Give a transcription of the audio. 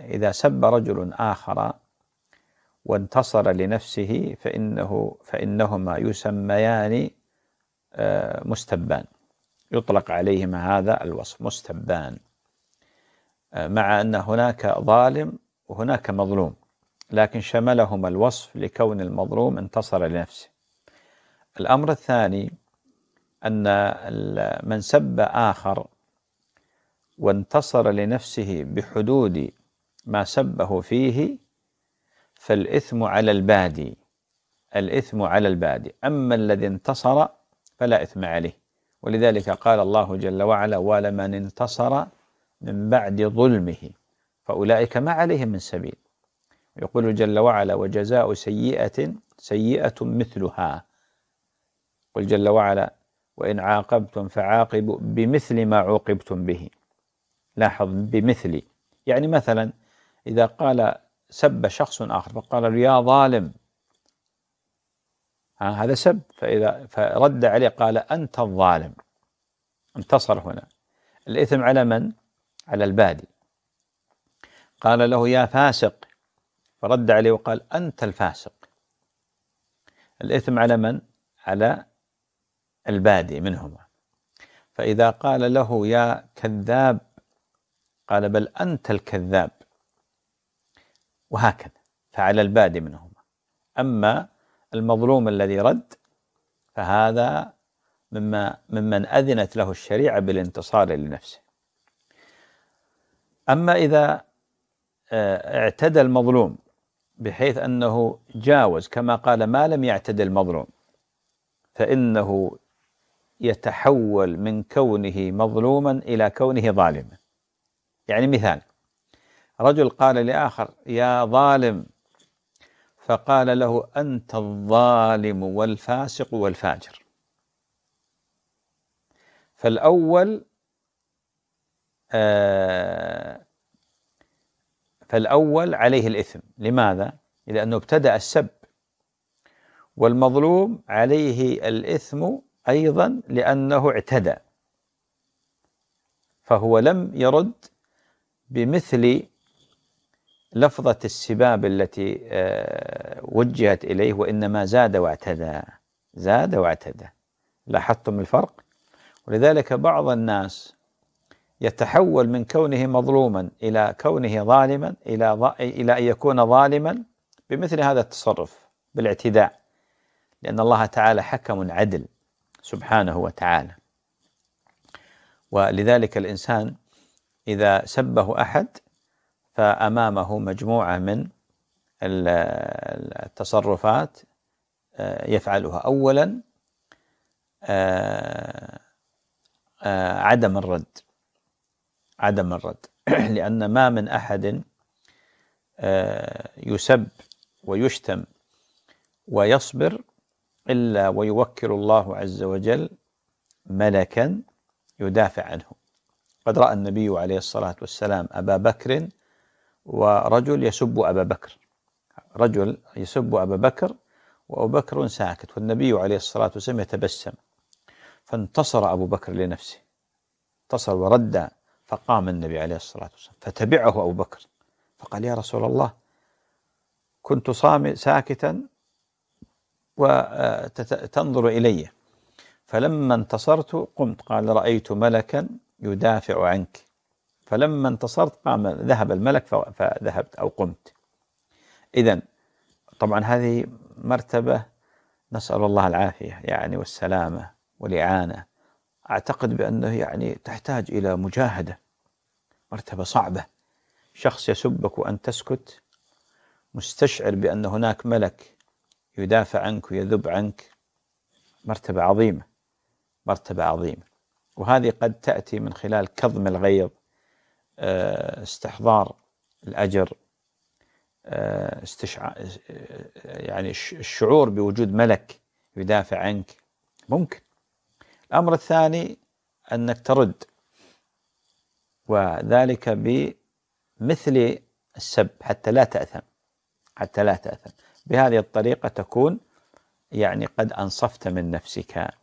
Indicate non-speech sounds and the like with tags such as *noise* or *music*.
إذا سب رجل آخر وانتصر لنفسه فإنه فإنهما يسميان آه، مستبان يطلق عليهما هذا الوصف مستبان آه، مع أن هناك ظالم وهناك مظلوم لكن شملهما الوصف لكون المظلوم انتصر لنفسه الأمر الثاني أن من سب آخر وانتصر لنفسه بحدود ما سبه فيه فالإثم على البادي الإثم على البادي أما الذي انتصر فلا إثم عليه ولذلك قال الله جل وعلا ولمن انتصر من بعد ظلمه فأولئك ما عليهم من سبيل يقول جل وعلا وجزاء سيئة سيئة مثلها قل جل وعلا وإن عاقبتم فعاقبوا بمثل ما عوقبتم به لاحظ بمثل يعني مثلا إذا قال سب شخص آخر فقال يا ظالم هذا سب فإذا فرد عليه قال أنت الظالم انتصر هنا الإثم على من؟ على البادي قال له يا فاسق فرد عليه وقال أنت الفاسق الإثم على من؟ على البادي منهما فإذا قال له يا كذاب قال بل أنت الكذاب وهكذا فعلى البادي منهما أما المظلوم الذي رد فهذا مما ممن أذنت له الشريعة بالانتصار لنفسه أما إذا آه، اعتدى المظلوم بحيث أنه جاوز كما قال ما لم يعتد المظلوم فإنه يتحول من كونه مظلوما إلى كونه ظالما يعني مثال رجل قال لآخر يا ظالم فقال له أنت الظالم والفاسق والفاجر فالأول آه، فالأول عليه الإثم لماذا؟ لأنه ابتدأ السب والمظلوم عليه الإثم أيضا لأنه اعتدى فهو لم يرد بمثل لفظة السباب التي آه، وجهت إليه وإنما زاد واعتدى زاد واعتدى لاحظتم الفرق ولذلك بعض الناس يتحول من كونه مظلوما إلى كونه ظالما إلى إلى أن يكون ظالما بمثل هذا التصرف بالاعتداء لأن الله تعالى حكم عدل سبحانه وتعالى ولذلك الإنسان إذا سبه أحد فأمامه مجموعة من التصرفات آه، يفعلها أولا آه، آه، عدم الرد عدم الرد *clears throat* لأن ما من أحد يسب ويشتم ويصبر إلا ويوكل الله عز وجل ملكا يدافع عنه قد رأى النبي عليه الصلاة والسلام أبا بكر ورجل يسب أبا بكر رجل يسب أبا بكر وأبو بكر ساكت والنبي عليه الصلاة والسلام يتبسم فانتصر أبو بكر لنفسه انتصر ورد فقام النبي عليه الصلاة والسلام فتبعه أبو بكر فقال يا رسول الله كنت صام ساكتا وتنظر إلي فلما انتصرت قمت قال رأيت ملكا يدافع عنك فلما انتصرت قام ذهب الملك فذهبت أو قمت إذا طبعا هذه مرتبة نسأل الله العافية يعني والسلامة والإعانة أعتقد بأنه يعني تحتاج إلى مجاهدة مرتبة صعبة شخص يسبك وأن تسكت مستشعر بأن هناك ملك يدافع عنك ويذب عنك مرتبة عظيمة مرتبة عظيمة وهذه قد تأتي من خلال كظم الغيظ آه، استحضار الأجر آه، استشع... يعني الشعور بوجود ملك يدافع عنك ممكن الأمر الثاني أنك ترد وذلك بمثل السب حتى لا تأثم حتى لا تأثم بهذه الطريقة تكون يعني قد أنصفت من نفسك